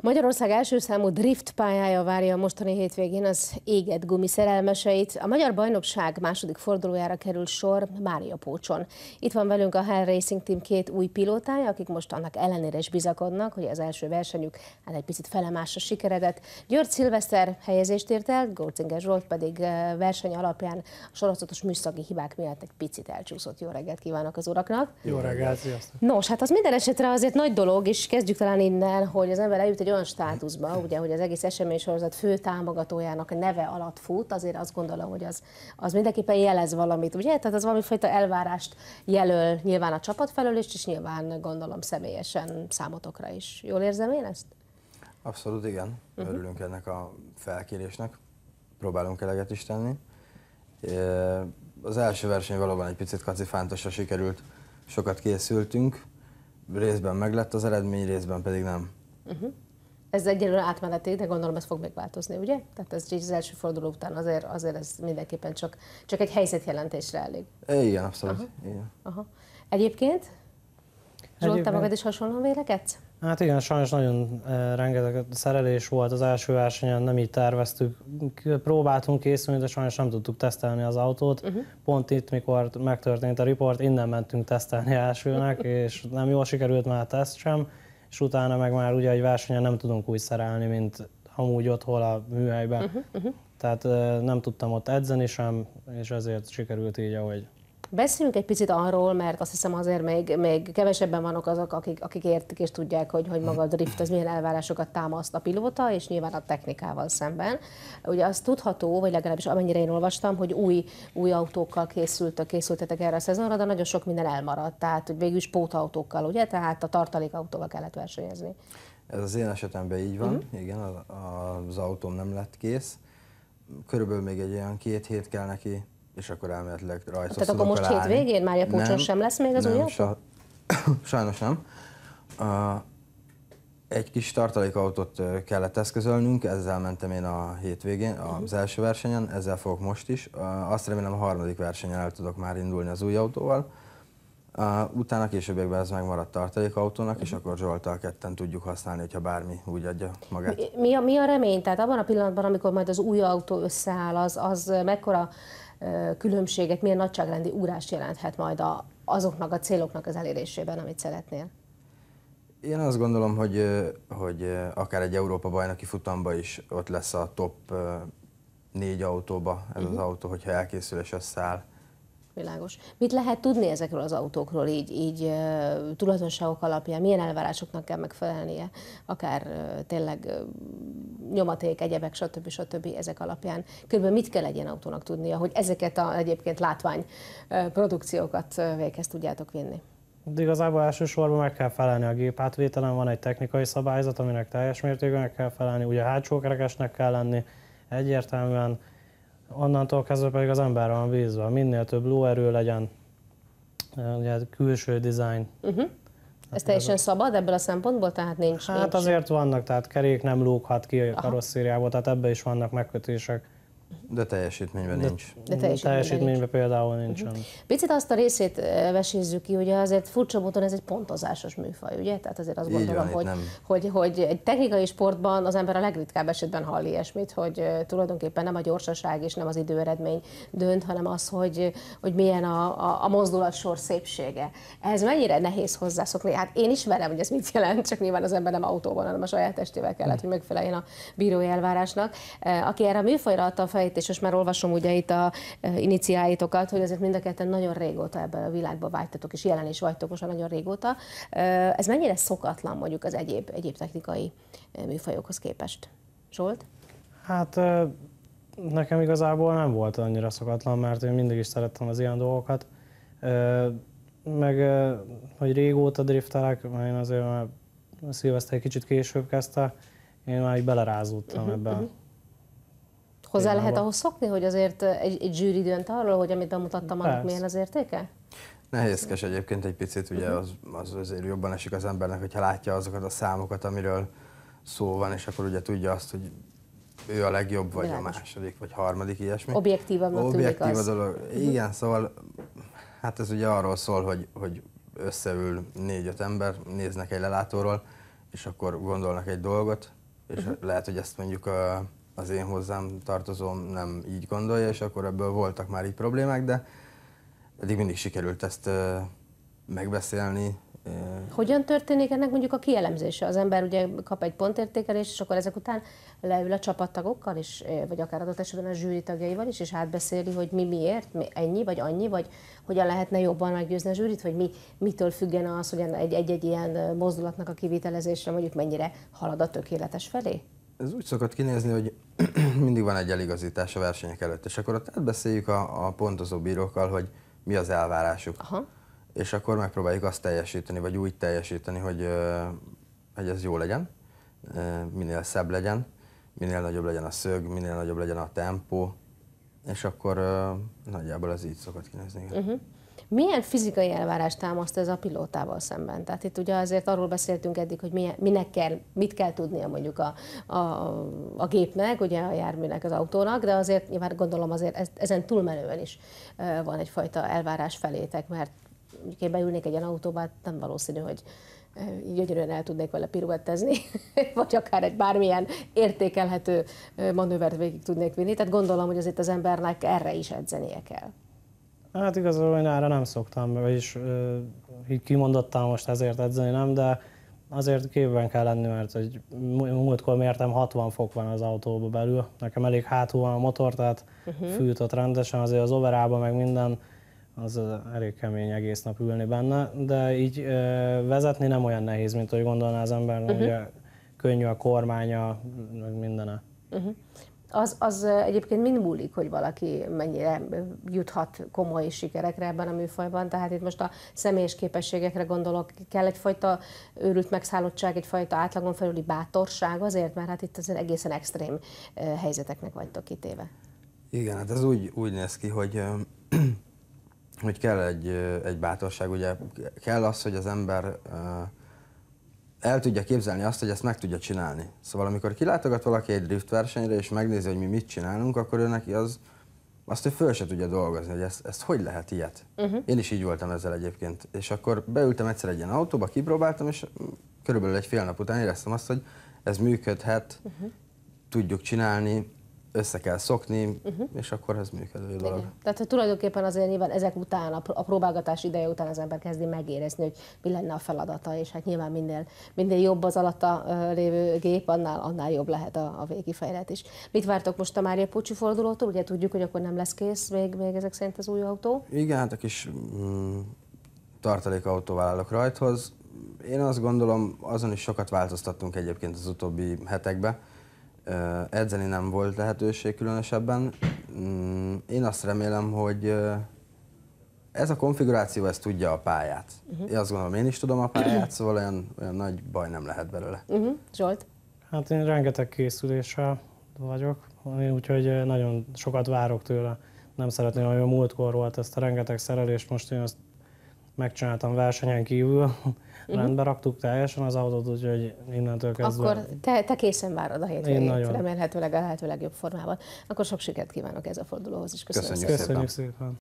Magyarország első számú drift pályája várja a mostani hétvégén az éget gumi szerelmeseit. A Magyar Bajnokság második fordulójára kerül sor Mária Pócson. Itt van velünk a Hell Racing Team két új pilótája, akik most annak ellenére is bizakodnak, hogy az első versenyük hát egy picit felemásra sikeredett. György Szilveszter helyezést ért el, Gócinger Zsolt pedig eh, verseny alapján a sorozatos műszaki hibák miatt egy picit elcsúszott. Jó reggelt kívánok az uraknak! Jó reggelt, sziasztok! Nos, hát az minden esetre azért nagy dolog, és kezdjük talán innen, hogy az ember eljut egy egy olyan státuszba, ugye, hogy az egész esemény sorozat fő támogatójának a neve alatt fut, azért azt gondolom, hogy az, az mindenképpen jelez valamit, ugye? Tehát az valamifajta elvárást jelöl nyilván a csapat felől, és nyilván gondolom személyesen számotokra is. Jól érzem én ezt? Abszolút igen. Mhm. Örülünk uh-huh. ennek a felkérésnek. Próbálunk eleget is tenni. Az első verseny valóban egy picit kacifántosra sikerült. Sokat készültünk. Részben meglett az eredmény, részben pedig nem. Uh-huh. Ez egyelőre átmeneti, de gondolom ez fog megváltozni, ugye? Tehát ez így az első forduló után azért, azért ez mindenképpen csak, csak egy helyzetjelentésre elég. Igen, abszolút. Aha. Igen. Aha. Egyébként? Zsolt, Egyébként... te magad is hasonlóan vélekedsz? Hát igen, sajnos nagyon rengeteg szerelés volt az első versenyen, nem így terveztük. Próbáltunk készülni, de sajnos nem tudtuk tesztelni az autót. Uh-huh. Pont itt, mikor megtörtént a riport, innen mentünk tesztelni elsőnek, és nem jól sikerült már a teszt sem és utána meg már ugye egy versenyen nem tudunk úgy szerelni, mint amúgy otthon a műhelyben. Uh-huh, uh-huh. Tehát nem tudtam ott edzeni sem, és ezért sikerült így, ahogy Beszéljünk egy picit arról, mert azt hiszem azért még, még kevesebben vannak azok, akik, akik értik és tudják, hogy, hogy maga a drift az milyen elvárásokat támaszt a pilóta, és nyilván a technikával szemben. Ugye az tudható, vagy legalábbis amennyire én olvastam, hogy új, új autókkal készült készültetek erre a szezonra, de nagyon sok minden elmaradt, tehát hogy végül is pótautókkal, ugye? Tehát a tartalékautóval kellett versenyezni. Ez az én esetemben így van, uh-huh. igen, az, az autóm nem lett kész. Körülbelül még egy olyan két hét kell neki és akkor elméletileg rajta Tehát akkor most állni. hétvégén Mária Pucson nem, sem lesz még az újabb? Sa- sajnos nem. Uh, egy kis tartalékautót kellett eszközölnünk, ezzel mentem én a hétvégén, az mhm. első versenyen, ezzel fogok most is. Azt remélem a harmadik versenyen el tudok már indulni az új autóval. Utána későbbiekben ez megmaradt tartalékautónak, és mhm. akkor Zsoltal ketten tudjuk használni, hogyha bármi úgy adja magát. Mi, mi, a, mi a remény? Tehát abban a pillanatban, amikor majd az új autó összeáll, az, az mekkora különbséget, milyen nagyságrendi úrás jelenthet majd a, azoknak a céloknak az elérésében, amit szeretnél? Én azt gondolom, hogy, hogy akár egy Európa bajnoki futamba is ott lesz a top négy autóba ez uh-huh. az mhm. autó, hogyha elkészül és összeáll világos. Mit lehet tudni ezekről az autókról így, így tulajdonságok alapján? Milyen elvárásoknak kell megfelelnie? Akár tényleg nyomaték, egyebek, stb. stb. ezek alapján. Körülbelül mit kell egy ilyen autónak tudnia, hogy ezeket a egyébként látvány produkciókat véghez tudjátok vinni? De igazából elsősorban meg kell felelni a átvételen, van egy technikai szabályzat, aminek teljes mértékben meg kell felelni, ugye hátsó kell lenni, egyértelműen Onnantól kezdve pedig az ember van bízva. Minél több lóerő legyen, ugye külső design. Uh-huh. Mhm. Hát ez teljesen ez szabad ebből a szempontból, tehát nincs? Hát nincs. azért vannak, tehát kerék nem lóghat ki a karosszériából, tehát ebbe is vannak megkötések. De teljesítményben nincs. De teljesítményben, teljesítményben nincs. például nincsen. Uh-huh. Picit azt a részét vesézzük ki, hogy azért furcsa módon ez egy pontozásos műfaj, ugye? Tehát azért azt gondolom, van, hogy, hogy, hogy egy technikai sportban az ember a legritkább esetben hall ilyesmit, hogy tulajdonképpen nem a gyorsaság és nem az időeredmény dönt, hanem az, hogy, hogy milyen a, a, a mozdulatsor szépsége. Ez mennyire nehéz hozzászokni? Hát én ismerem, hogy ez mit jelent, csak nyilván az ember nem autóban, hanem a saját testével kellett, hm. hogy megfeleljen a bírói elvárásnak. Aki erre a műfajra adta a fejét, és most már olvasom ugye itt a e, iniciáitokat, hogy azért mind a ketten nagyon régóta ebben a világban vágytatok, és jelen is vagytok most már nagyon régóta. E, ez mennyire szokatlan mondjuk az egyéb, egyéb technikai e, műfajokhoz képest? Zsolt? Hát nekem igazából nem volt annyira szokatlan, mert én mindig is szerettem az ilyen dolgokat. Meg, hogy régóta driftelek, én azért már a egy kicsit később kezdte, én már így belerázódtam uh-huh, ebben. Uh-huh. Hozzá lehet ahhoz szokni, hogy azért eh, egy, egy zsűri dönt arról, hogy amit bemutattam, annak milyen az értéke? Nehézkes egyébként egy picit, ugye mhm. az, az azért jobban esik az embernek, hogyha látja azokat a számokat, amiről szó van, és akkor ugye tudja azt, hogy ő a legjobb, vagy Világos. a második, vagy harmadik, ilyesmi. Objektívabbnak Objektív az. a dolog. Igen, szóval hát ez ugye arról szól, hogy, hogy összeül négy-öt ember, néznek egy lelátóról, és akkor gondolnak egy dolgot, és uh-huh. lehet, hogy ezt mondjuk a eh, az én hozzám tartozom nem így gondolja, és akkor ebből voltak már így problémák, de eddig mindig sikerült ezt megbeszélni. Hogyan történik ennek mondjuk a kielemzése? Az ember ugye kap egy pontértékelést, és akkor ezek után leül a csapattagokkal és vagy akár adott esetben a zsűri tagjaival is, és átbeszéli, hogy mi miért, mi, ennyi vagy annyi, vagy hogyan lehetne jobban meggyőzni a zsűrit, vagy mi, mitől függene az, hogy egy-egy ilyen mozdulatnak a kivitelezésre mondjuk mennyire halad a tökéletes felé? ez úgy szokott kinézni, hogy mindig van egy eligazítás a versenyek előtt, és akkor ott átbeszéljük a, a pontozó bírókkal, hogy mi az elvárásuk. Aha. És akkor megpróbáljuk azt teljesíteni, vagy úgy teljesíteni, hogy, hogy ez jó legyen, minél szebb legyen, minél nagyobb legyen a szög, minél nagyobb legyen a tempó, és akkor nagyjából ez így szokott kinézni. Uh-huh. Milyen fizikai elvárást támaszt ez a pilótával szemben? Tehát itt ugye azért arról beszéltünk eddig, hogy milyen, minek kell, mit kell tudnia mondjuk a, a, a gépnek, ugye a járműnek, az autónak, de azért nyilván gondolom azért ezen túlmenően is van egyfajta elvárás felétek, mert mondjuk én beülnék egy ilyen autóba, hát nem valószínű, hogy gyönyörűen el tudnék vele piruettezni, vagy akár egy bármilyen értékelhető manővert végig tudnék vinni. Tehát gondolom, hogy azért az embernek erre is edzenie kell. Hát igazából én erre nem szoktam, vagyis így kimondottam most ezért edzeni nem, de azért képben kell lenni, mert hogy múltkor mértem 60 fok van az autóba belül, nekem elég hátul van a motor, tehát uh-huh. Mhm. fűtött rendesen, azért az overában meg minden, az elég kemény egész nap ülni benne, de így ö, vezetni nem olyan nehéz, mint hogy gondolná az ember, uh-huh. ugye könnyű a kormánya, meg mindene. Uh-huh az, az egyébként mind múlik, hogy valaki mennyire juthat komoly sikerekre ebben a műfajban. Tehát itt most a személyes képességekre gondolok, kell egyfajta őrült megszállottság, egyfajta átlagon felüli bátorság azért, mert hát itt azért egészen extrém helyzeteknek vagytok kitéve. Igen, hát ez úgy, úgy néz ki, hogy hogy kell egy, egy bátorság, ugye kell az, hogy az ember el tudja képzelni azt, hogy ezt meg tudja csinálni. Szóval amikor kilátogat valaki egy drift versenyre, és megnézi, hogy mi mit csinálunk, akkor ő neki az, azt ő föl se tudja dolgozni, hogy ezt, ezt hogy lehet ilyet. Uh-huh. Én is így voltam ezzel egyébként. És akkor beültem egyszer egy ilyen autóba, kipróbáltam, és körülbelül egy fél nap után éreztem azt, hogy ez működhet, uh-huh. tudjuk csinálni, össze kell szokni, uh-huh. és akkor ez működő dolog. Igen. Tehát hogy tulajdonképpen azért nyilván ezek után, a próbálgatás ideje után az ember kezdi megérezni, hogy mi lenne a feladata, és hát nyilván minél, minél jobb az alatta lévő gép, annál, annál jobb lehet a, a is. Mit vártok most a Mária Pucsi fordulótól? Ugye tudjuk, hogy akkor nem lesz kész még, még ezek szerint az új autó. Igen, hát a kis mm, tartalékautóval állok rajthoz. Én azt gondolom, azon is sokat változtattunk egyébként az utóbbi hetekben, edzeni nem volt lehetőség különösebben. Mm, én azt remélem, hogy ez a konfiguráció, ez tudja a pályát. Uh-huh. Én azt gondolom, én is tudom a pályát, szóval olyan, olyan nagy baj nem lehet belőle. Uh-huh. Zsolt? Hát én rengeteg készüléssel vagyok, úgyhogy nagyon sokat várok tőle. Nem szeretném, hogy a múltkor volt ezt a rengeteg szerelést, most én azt megcsináltam versenyen kívül, uh-huh. Mhm. rendbe raktuk teljesen az autót, úgyhogy innentől kezdve... Akkor te, te készen várod a hétvégét, nagyon. remélhetőleg a lehető legjobb formában. Akkor sok sikert kívánok ez a fordulóhoz is. Köszönöm Köszönjük szépen. Köszönjük szépen.